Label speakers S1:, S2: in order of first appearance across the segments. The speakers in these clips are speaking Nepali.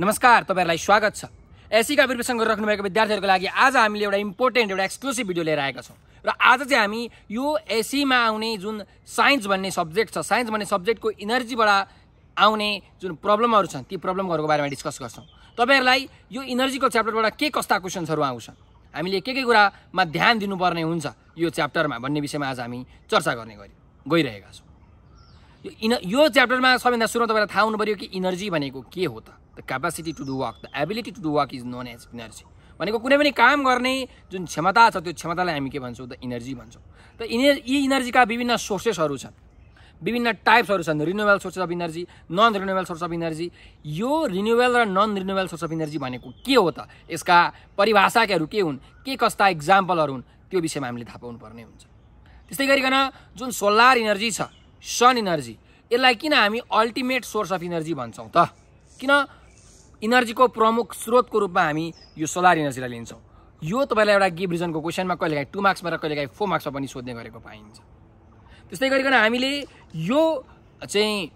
S1: नमस्कार तपाईँहरूलाई स्वागत छ एसी एसीका गरिराख्नु भएको विद्यार्थीहरूको लागि आज हामीले एउटा इम्पोर्टेन्ट एउटा एक्सक्लुसिभ भिडियो लिएर आएका छौँ र आज चाहिँ हामी यो एसीमा आउने जुन साइन्स भन्ने सब्जेक्ट छ साइन्स भन्ने सब्जेक्टको इनर्जीबाट आउने जुन प्रब्लमहरू छन् ती प्रब्लमहरूको बारेमा डिस्कस गर्छौँ तपाईँहरूलाई यो इनर्जीको च्याप्टरबाट के कस्ता क्वेसन्सहरू आउँछन् हामीले के के कुरामा ध्यान दिनुपर्ने हुन्छ यो च्याप्टरमा भन्ने विषयमा आज हामी चर्चा गर्ने गरी गइरहेका छौँ यो इन यो च्याप्टरमा सबैभन्दा सुरुमा तपाईँलाई थाहा हुनु पऱ्यो कि इनर्जी भनेको के हो त the capacity to do work the ability to do work is known as energy भनेको कुनै पनि काम गर्ने जुन क्षमता छ त्यो क्षमतालाई हामी के भन्छौँ त इनर्जी भन्छौँ त इनर् यी इनर्जीका विभिन्न सोर्सेसहरू छन् विभिन्न टाइप्सहरू छन् renewable sources of energy non renewable source of energy यो रिन्युएबल र non renewable source of energy भनेको के हो त यसका परिभाषाहरू के हुन् के कस्ता इक्जाम्पलहरू हुन् त्यो विषयमा हामीले थाहा पाउनुपर्ने हुन्छ त्यस्तै गरिकन जुन सोलर इनर्जी छ सन इनर्जी यसलाई किन हामी अल्टिमेट सोर्स अफ इनर्जी भन्छौँ त किन इनर्जीको प्रमुख स्रोतको रूपमा हामी यो सोलर इनर्जीलाई लिन्छौँ यो तपाईँलाई एउटा गिभ रिजनको क्वेसनमा कहिलेकाहीँ टु मार्क्समा र कहिलेकाहीँ फोर मार्क्समा पनि सोध्ने गरेको पाइन्छ त्यस्तै गरिकन हामीले यो चाहिँ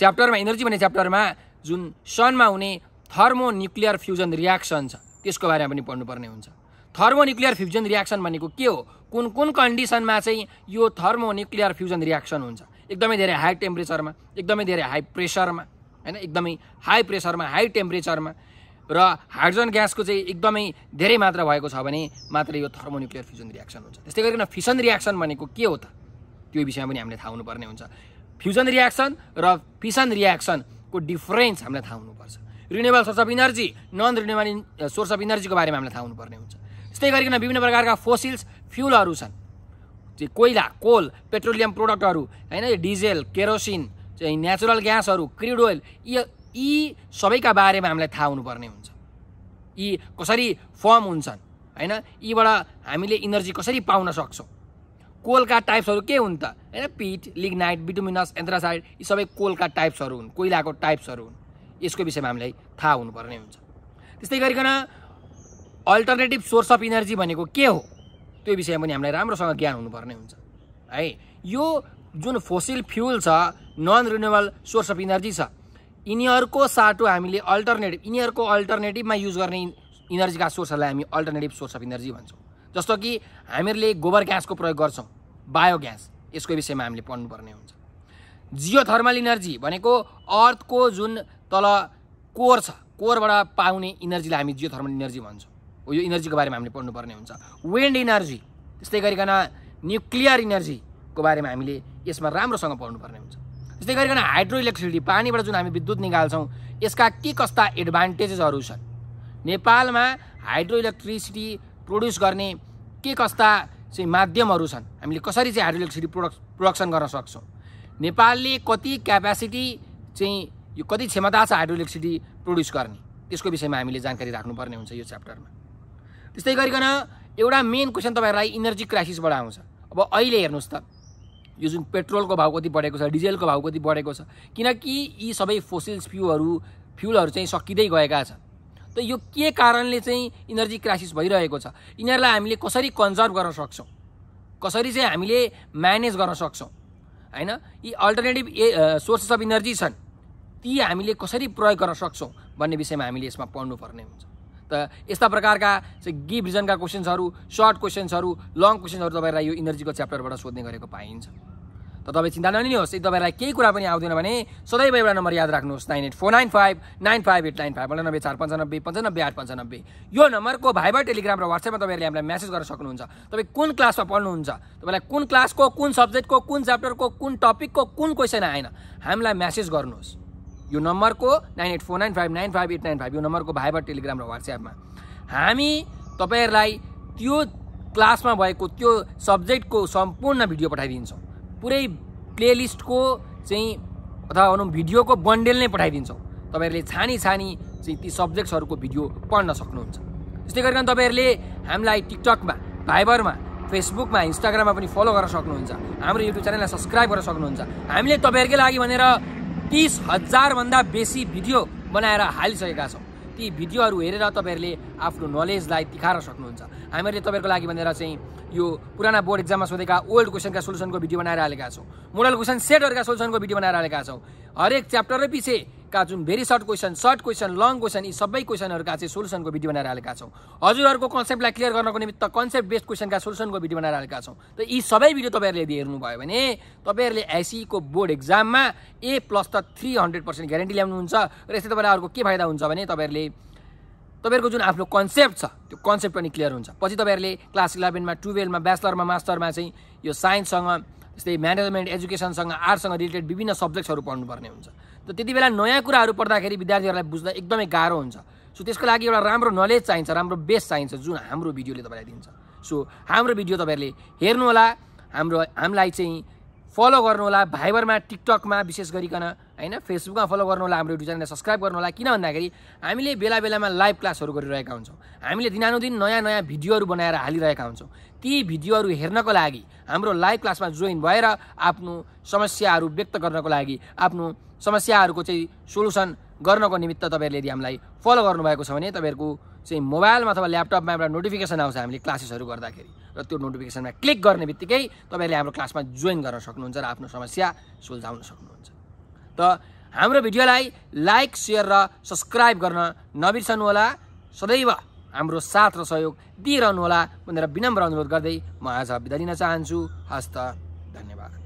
S1: च्याप्टरमा इनर्जी भन्ने च्याप्टरमा जुन सनमा हुने थर्मो न्युक्लियर फ्युजन रियाक्सन छ त्यसको बारेमा पनि पढ्नुपर्ने हुन्छ थर्मोन्युक्लियर फ्युजन रियाक्सन भनेको के हो कुन कुन कन्डिसनमा चाहिँ यो थर्मोन्युक्लियर फ्युजन रियाक्सन हुन्छ एकदमै धेरै हाई टेम्परेचरमा एकदमै धेरै हाई प्रेसरमा होइन एकदमै हाई प्रेसरमा हाई टेम्परेचरमा र हाइड्रोजन ग्यासको चाहिँ एकदमै धेरै मात्रा भएको छ भने मात्र यो थर्मोन्युक्लियर फ्युजन रियाक्सन हुन्छ त्यस्तै गरिकन फिसन रियाक्सन भनेको के हो त त्यो विषयमा पनि हामीले थाहा हुनुपर्ने हुन्छ फ्युजन रियाक्सन र फिसन रियाक्सनको डिफरेन्स हामीलाई थाहा हुनुपर्छ renewable source of energy non renewable source of इनर्जीको बारेमा हामीलाई थाहा हुनुपर्ने हुन्छ त्यस्तै गरिकन विभिन्न प्रकारका फोसिल्स फ्युलहरू छन् कोइला कोल पेट्रोलियम प्रोडक्टहरू होइन डिजेल केरोसिन चाहिँ नेचुरल ग्यासहरू क्रिड ओइल यी यी सबैका बारेमा हामीलाई थाहा हुनुपर्ने हुन्छ यी कसरी फर्म हुन्छन् होइन यीबाट हामीले इनर्जी कसरी पाउन सक्छौँ कोलका टाइप्सहरू के हुन् त होइन पिट लिग्नाइट बिटुमिनस एन्थ्रासाइड यी सबै कोलका टाइप्सहरू हुन् कोइलाको टाइप्सहरू हुन् यसको विषयमा हामीलाई थाहा हुनुपर्ने हुन्छ त्यस्तै गरिकन अल्टरनेटिभ सोर्स अफ इनर्जी भनेको के हो त्यो विषयमा पनि हामीलाई राम्रोसँग ज्ञान हुनुपर्ने हुन्छ है यो जुन फोसिल फ्युल छ non renewable source of energy छ यिनीहरूको साटो हामीले अल्टरनेटिभ यिनीहरूको अल्टरनेटिभमा युज गर्ने इनर्जीका सोर्सहरूलाई हामी अल्टरनेटिभ सोर्स अफ इनर्जी भन्छौँ जस्तो कि हामीहरूले गोबर ग्यासको प्रयोग गर्छौँ ग्यास यसको विषयमा हामीले पढ्नुपर्ने हुन्छ जियो थर्मल इनर्जी भनेको अर्थको जुन तल कोर छ कोरबाट पाउने इनर्जीलाई हामी जियो थर्मल इनर्जी भन्छौँ यो इनर्जीको बारेमा हामीले पढ्नुपर्ने हुन्छ विन्ड इनर्जी त्यस्तै गरिकन न्युक्लियर इनर्जीको बारेमा हामीले यसमा राम्रोसँग पढ्नुपर्ने हुन्छ त्यस्तै गरिकन हाइड्रो इलेक्ट्रिसिटी पानीबाट जुन हामी विद्युत निकाल्छौँ यसका के कस्ता एडभान्टेजेसहरू छन् नेपालमा हाइड्रो इलेक्ट्रिसिटी प्रड्युस गर्ने के कस्ता चाहिँ माध्यमहरू छन् हामीले कसरी चाहिँ हाइड्रो इलेक्ट्रिसिटी प्रोडक् प्रोडक्सन गर्न सक्छौँ नेपालले कति क्यापेसिटी चाहिँ यो कति क्षमता छ हाइड्रो इलेक्ट्रिसिटी प्रड्युस गर्ने त्यसको विषयमा हामीले जानकारी राख्नुपर्ने हुन्छ यो च्याप्टरमा त्यस्तै गरिकन एउटा मेन क्वेसन तपाईँहरूलाई इनर्जी क्राइसिसबाट आउँछ अब अहिले हेर्नुहोस् त यो जुन पेट्रोलको भाउ कति बढेको छ डिजेलको भाउ कति बढेको छ किनकि यी सबै फोसिल्स फ्युहरू फ्युलहरू चाहिँ सकिँदै गएका छन् त यो के कारणले चाहिँ इनर्जी क्राइसिस भइरहेको छ यिनीहरूलाई हामीले कसरी कन्जर्भ गर्न सक्छौँ कसरी चाहिँ हामीले म्यानेज गर्न सक्छौँ होइन यी alternative a sources of energy छन् ती हामीले कसरी प्रयोग गर्न सक्छौँ भन्ने विषयमा हामीले यसमा पढ्नुपर्ने हुन्छ यस्ता प्रकारका गिभ रिजनका क्वेसन्सहरू सर्ट क्वेसन्सहरू लङ क्वेसन्सहरू तपाईँलाई यो इनर्जीको च्याप्टरबाट सोध्ने गरेको पाइन्छ त तपाईँ चिन्ता नलिनुहोस् यदि तपाईँलाई केही कुरा पनि आउँदैन भने सदैव एउटा नम्बर याद राख्नुहोस् nine eight four nine five nine five eight nine five अन्ठानब्बे चार पन्चानब्बे पन्चानब्बे आठ पन्चानब्बे यो नम्बरको भाइबर टेलिग्राम र वाट्सएपमा तपाईँहरूले हामीलाई म्यासेज गर्न सक्नुहुन्छ तपाईँ कुन क्लासमा पढ्नुहुन्छ तपाईँलाई कुन क्लासको कुन सब्जेक्टको कुन च्याप्टरको कुन टपिकको कुन क्वेसन आएन हामीलाई म्यासेज गर्नुहोस् यो नम्बरको nine eight four nine five nine five eight nine five यो नम्बरको भाइबर टेलिग्राम र वाट्सएपमा हामी तपाईँहरूलाई त्यो क्लासमा भएको त्यो सब्जेक्टको सम्पूर्ण भिडियो पठाइदिन्छौँ पुरै प्लेलिस्टको चाहिँ अथवा भनौँ भिडियोको बन्डेल नै पठाइदिन्छौँ तपाईँहरूले छानी छानी चाहिँ ती सब्जेक्ट्सहरूको भिडियो पढ्न सक्नुहुन्छ त्यस्तै गरिकन तपाईँहरूले हामीलाई टिकटकमा भाइबरमा फेसबुकमा इन्स्टाग्राममा पनि फलो गर्न सक्नुहुन्छ हाम्रो युट्युब च्यानललाई सब्सक्राइब गर्न सक्नुहुन्छ हामीले तपाईँहरूकै लागि भनेर तिस हजारभन्दा बेसी भिडियो बनाएर हालिसकेका छौँ ती भिडियोहरू हेरेर तपाईँहरूले आफ्नो नलेजलाई तिखार सक्नुहुन्छ हामीहरूले तपाईँको लागि भनेर चाहिँ यो पुराना बोर्ड एक्जाममा सोधेका ओल्ड क्वेसनका सोल्युसनको भिडियो बनाएर हालेका छौँ मोडल क्वेसन सेटहरूका सोल्युसनको भिडियो बनाएर हालेका छौँ हरेक च्याप्टर पछि का जुन very short question short question long question यी सबै क्वेसनहरूका चाहिँ सोल्युसनको भिडियो बनाएर हालेका छौँ हजुरहरूको कन्सेप्टलाई क्लियर गर्नको निमित्त कन्सेप्ट बेस्ड क्वेसनका सोल्युसनको भिडियो बनाएर हालेका छौँ त यी सबै भिडियो तपाईँहरूले यदि हेर्नुभयो भने तपाईँहरूले एसईको बोर्ड एक्जाममा ए प्लस त थ्री हन्ड्रेड पर्सेन्ट ग्यारेन्टी ल्याउनुहुन्छ र यस्तै तपाईँलाई अर्को के फाइदा हुन्छ भने तपाईँहरूले तपाईँहरूको जुन आफ्नो कन्सेप्ट छ त्यो कन्सेप्ट पनि क्लियर हुन्छ पछि तपाईँहरूले क्लास इलेभेनमा टुवेल्भमा ब्याचलरमा मास्टरमा चाहिँ यो साइन्ससँग यस्तै म्यानेजमेन्ट एजुकेसनसँग आर्टसँग रिलेटेड विभिन्न सब्जेक्ट्सहरू पढ्नुपर्ने हुन्छ त त्यति बेला नयाँ कुराहरू पढ्दाखेरि विद्यार्थीहरूलाई बुझ्दा एकदमै गाह्रो हुन्छ सो त्यसको लागि एउटा राम्रो नलेज चाहिन्छ राम्रो बेस चाहिन्छ जुन हाम्रो भिडियोले तपाईँलाई दिन्छ सो हाम्रो भिडियो तपाईँहरूले हेर्नुहोला हाम्रो हामीलाई चाहिँ फलो गर्नुहोला भाइबरमा टिकटकमा विशेष गरिकन होइन फेसबुकमा फलो गर्नु होला हाम्रो युट्युब च्यानललाई सब्सक्राइब गर्नुहोला किन भन्दाखेरि हामीले बेला बेलामा लाइभ क्लासहरू गरिरहेका हुन्छौँ हामीले दिनानुदिन नयाँ नयाँ भिडियोहरू बनाएर हालिरहेका हुन्छौँ ती भिडियोहरू हेर्नको लागि हाम्रो लाइभ क्लासमा जोइन भएर आफ्नो समस्याहरू व्यक्त गर्नको लागि आफ्नो समस्याहरूको चाहिँ सोल्युसन गर्नको निमित्त तपाईँहरूले यदि हामीलाई फलो गर्नुभएको छ भने तपाईँहरूको चाहिँ मोबाइलमा अथवा ल्यापटपमा एउटा नोटिफिकेसन आउँछ हामीले क्लासेसहरू गर्दाखेरि र त्यो नोटिफिकेसनमा क्लिक गर्ने बित्तिकै तपाईँहरूले हाम्रो क्लासमा जोइन गर्न सक्नुहुन्छ र आफ्नो समस्या सुल्झाउन सक्नुहुन्छ त हाम्रो भिडियोलाई लाइक सेयर र सब्सक्राइब गर्न नबिर्सनुहोला सदैव हाम्रो साथ र सहयोग दिइरहनु होला भनेर विनम्र अनुरोध गर्दै म आज बिदा लिन चाहन्छु हस्त धन्यवाद